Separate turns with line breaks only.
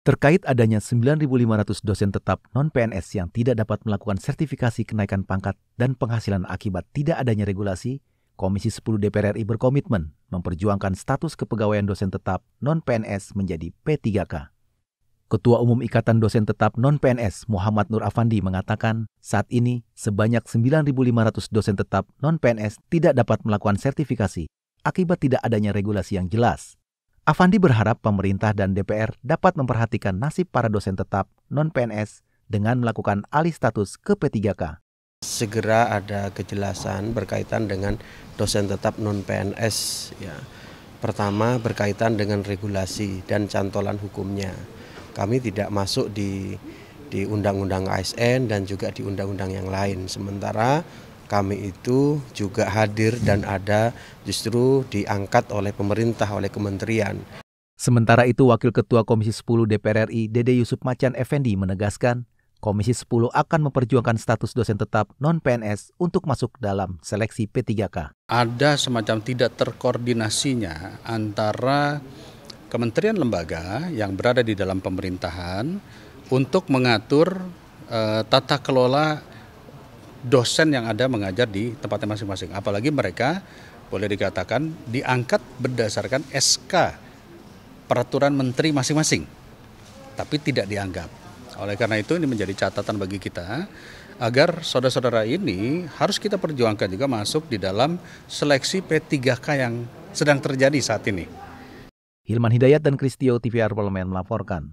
terkait adanya 9.500 dosen tetap non-PNS yang tidak dapat melakukan sertifikasi kenaikan pangkat dan penghasilan akibat tidak adanya regulasi, Komisi 10 DPR RI berkomitmen memperjuangkan status kepegawaian dosen tetap non-PNS menjadi P3K. Ketua Umum Ikatan Dosen Tetap Non-PNS Muhammad Nur Afandi mengatakan, saat ini sebanyak 9.500 dosen tetap non-PNS tidak dapat melakukan sertifikasi akibat tidak adanya regulasi yang jelas Avandi berharap pemerintah dan DPR dapat memperhatikan nasib para dosen tetap non-PNS
dengan melakukan alih status ke P3K. Segera ada kejelasan berkaitan dengan dosen tetap non-PNS. Ya. Pertama berkaitan dengan regulasi dan cantolan hukumnya. Kami tidak masuk di di undang-undang ASN dan juga di undang-undang yang lain. Sementara kami itu juga hadir dan ada justru diangkat oleh pemerintah, oleh kementerian.
Sementara itu, Wakil Ketua Komisi 10 DPR RI, Dede Yusuf Macan Effendi menegaskan, Komisi 10 akan memperjuangkan status dosen tetap non-PNS untuk masuk dalam seleksi P3K.
Ada semacam tidak terkoordinasinya antara kementerian lembaga yang berada di dalam pemerintahan untuk mengatur uh, tata kelola dosen yang ada mengajar di tempatnya masing-masing. Apalagi mereka boleh dikatakan diangkat berdasarkan SK peraturan menteri masing-masing, tapi tidak dianggap. Oleh karena itu ini menjadi catatan bagi kita agar saudara-saudara ini harus kita perjuangkan juga masuk di dalam seleksi P3K yang sedang terjadi saat ini.
Hilman Hidayat dan Kristio TVR Parlemen melaporkan.